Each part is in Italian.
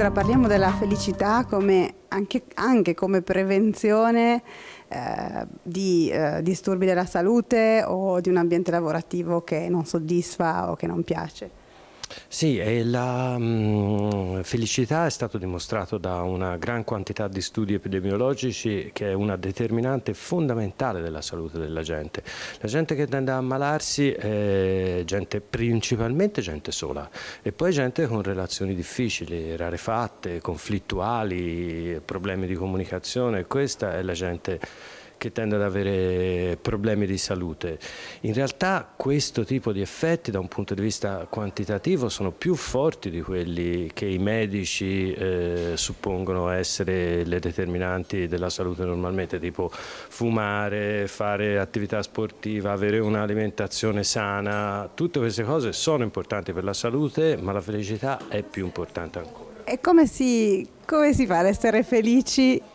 Allora parliamo della felicità come, anche, anche, come prevenzione eh, di eh, disturbi della salute o di un ambiente lavorativo che non soddisfa o che non piace. Sì, la mh, mm, felicità è stato dimostrato da una gran quantità di studi epidemiologici che è una determinante fondamentale della salute della gente. La gente che tende a ammalarsi è gente, principalmente gente sola e poi gente con relazioni difficili, rarefatte, conflittuali, problemi di comunicazione. Questa è la gente che tende ad avere problemi di salute. In realtà questo tipo di effetti da un punto di vista quantitativo sono più forti di quelli che i medici eh, suppongono essere le determinanti della salute normalmente, tipo fumare, fare attività sportiva, avere un'alimentazione sana, tutte queste cose sono importanti per la salute, ma la felicità è più importante ancora. E come si come si fa ad essere felici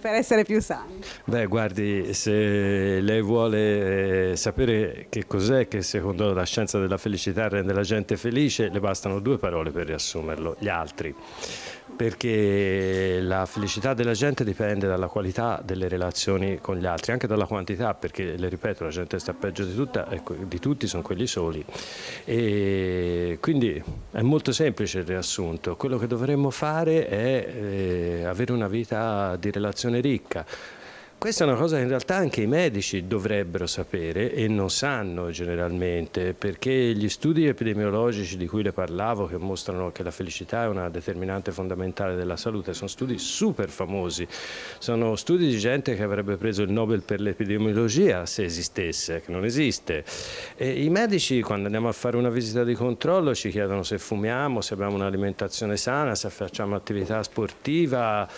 per essere più sani? Beh, guardi, se lei vuole eh, sapere che cos'è che secondo la scienza della felicità rende la gente felice, le bastano due parole per riassumerlo, gli altri. Perché la felicità della gente dipende dalla qualità delle relazioni con gli altri, anche dalla quantità, perché le ripeto, la gente sta peggio di, tutta, ecco, di tutti, sono quelli soli. E quindi è molto semplice il riassunto. Quello che dovremmo fare è eh, avere una vita di relazione ricca, questa è una cosa che in realtà anche i medici dovrebbero sapere e non sanno generalmente, perché gli studi epidemiologici di cui le parlavo, che mostrano che la felicità è una determinante fondamentale della salute, sono studi super famosi, sono studi di gente che avrebbe preso il Nobel per l'epidemiologia se esistesse, che non esiste. E I medici quando andiamo a fare una visita di controllo ci chiedono se fumiamo, se abbiamo un'alimentazione sana, se facciamo attività sportiva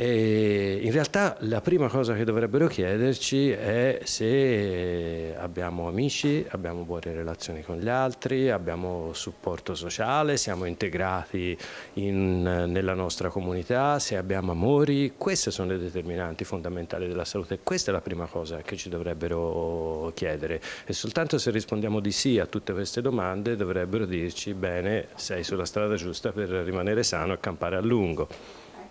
e in realtà la prima cosa che dovrebbero chiederci è se abbiamo amici, abbiamo buone relazioni con gli altri, abbiamo supporto sociale, siamo integrati in, nella nostra comunità, se abbiamo amori. Queste sono le determinanti fondamentali della salute. Questa è la prima cosa che ci dovrebbero chiedere. E soltanto se rispondiamo di sì a tutte queste domande dovrebbero dirci bene, sei sulla strada giusta per rimanere sano e campare a lungo.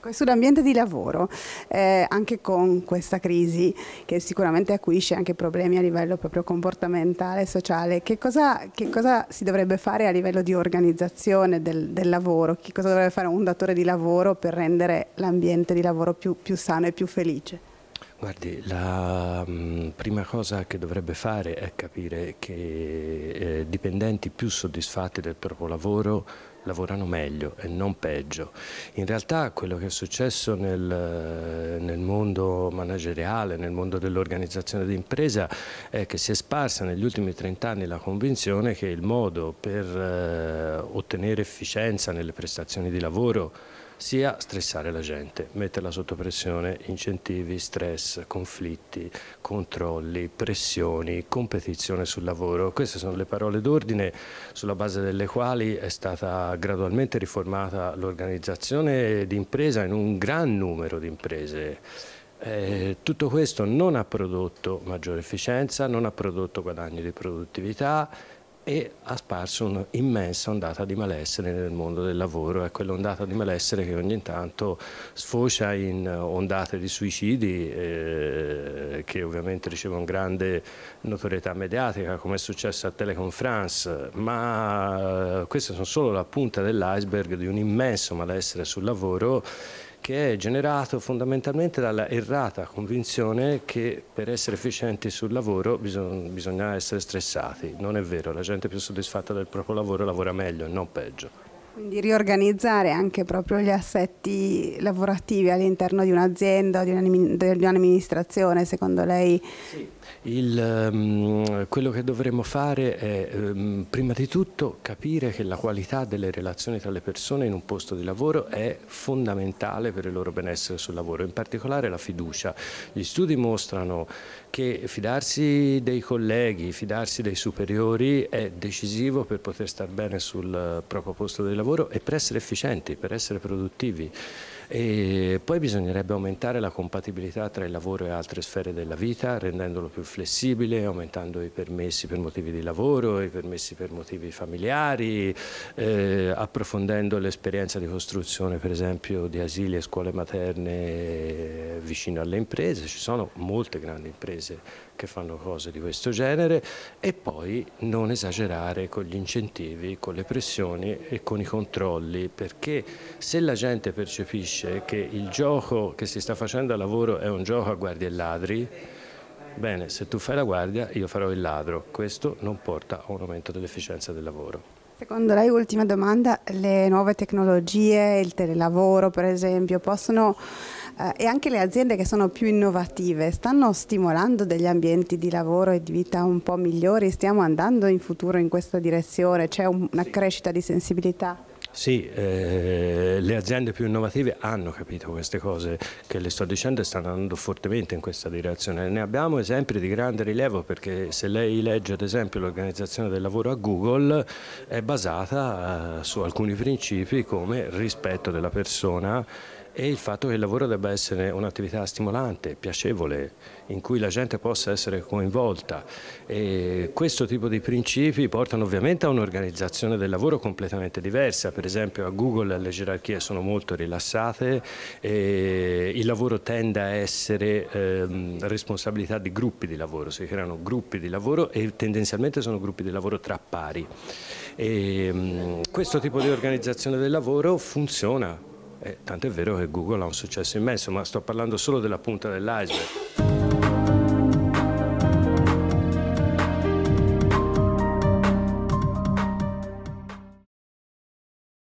Ecco, sull'ambiente di lavoro, eh, anche con questa crisi che sicuramente acuisce anche problemi a livello proprio comportamentale e sociale, che cosa, che cosa, si dovrebbe fare a livello di organizzazione del, del, lavoro? Che cosa dovrebbe fare un datore di lavoro per rendere l'ambiente di lavoro più, più sano e più felice? Guardi, la mh, mm, prima cosa che dovrebbe fare è capire che eh, dipendenti più soddisfatti del proprio lavoro lavorano meglio e non peggio. In realtà quello che è successo nel, eh, nel mondo manageriale, nel mondo dell'organizzazione d'impresa, è che si è sparsa negli ultimi 30 anni la convinzione che il modo per eh, ottenere efficienza nelle prestazioni di lavoro sia stressare la gente, metterla sotto pressione, incentivi, stress, conflitti, controlli, pressioni, competizione sul lavoro. Queste sono le parole d'ordine sulla base delle quali è stata gradualmente riformata l'organizzazione d'impresa in un gran numero di imprese. Eh, tutto questo non ha prodotto maggiore efficienza, non ha prodotto guadagni di produttività, e ha sparso un'immensa ondata di malessere nel mondo del lavoro. È quell'ondata di malessere che ogni tanto sfocia in ondate di suicidi eh, che ovviamente ricevono grande notorietà mediatica come è successo a Telecom France, ma eh, queste sono solo la punta dell'iceberg di un immenso malessere sul lavoro che è generato fondamentalmente dalla errata convinzione che per essere efficienti sul lavoro bisogna, bisogna essere stressati. Non è vero, la gente più soddisfatta del proprio lavoro lavora meglio e non peggio. Quindi riorganizzare anche proprio gli assetti lavorativi all'interno di un'azienda o di un'amministrazione, secondo lei? Sì. Il, um, quello che dovremmo fare è um, prima di tutto capire che la qualità delle relazioni tra le persone in un posto di lavoro è fondamentale per il loro benessere sul lavoro, in particolare la fiducia. Gli studi mostrano che fidarsi dei colleghi, fidarsi dei superiori è decisivo per poter stare bene sul proprio posto di lavoro e per essere efficienti, per essere produttivi. E poi bisognerebbe aumentare la compatibilità tra il lavoro e altre sfere della vita, rendendolo più flessibile, aumentando i permessi per motivi di lavoro, i permessi per motivi familiari, eh, approfondendo l'esperienza di costruzione per esempio di asili e scuole materne vicino alle imprese. Ci sono molte grandi imprese che fanno cose di questo genere e poi non esagerare con gli incentivi, con le pressioni e con i controlli, perché se la gente percepisce capisce che il gioco che si sta facendo al lavoro è un gioco a guardie e ladri, bene, se tu fai la guardia io farò il ladro, questo non porta a un aumento dell'efficienza del lavoro. Secondo lei, ultima domanda, le nuove tecnologie, il telelavoro per esempio, possono, eh, e anche le aziende che sono più innovative, stanno stimolando degli ambienti di lavoro e di vita un po' migliori? Stiamo andando in futuro in questa direzione? C'è un, una crescita di sensibilità? Sì, eh, le aziende più innovative hanno capito queste cose che le sto dicendo e stanno andando fortemente in questa direzione. Ne abbiamo esempi di grande rilievo perché se lei legge ad esempio l'organizzazione del lavoro a Google è basata eh, su alcuni principi come rispetto della persona e il fatto che il lavoro debba essere un'attività stimolante, piacevole, in cui la gente possa essere coinvolta. E questo tipo di principi portano ovviamente a un'organizzazione del lavoro completamente diversa, per esempio a Google le gerarchie sono molto rilassate, il lavoro tende a essere ehm, responsabilità di gruppi di lavoro, si creano gruppi di lavoro e tendenzialmente sono gruppi di lavoro tra pari. E, ehm, questo tipo di organizzazione del lavoro funziona eh, è vero che Google ha un successo immenso, ma sto parlando solo della punta dell'iceberg.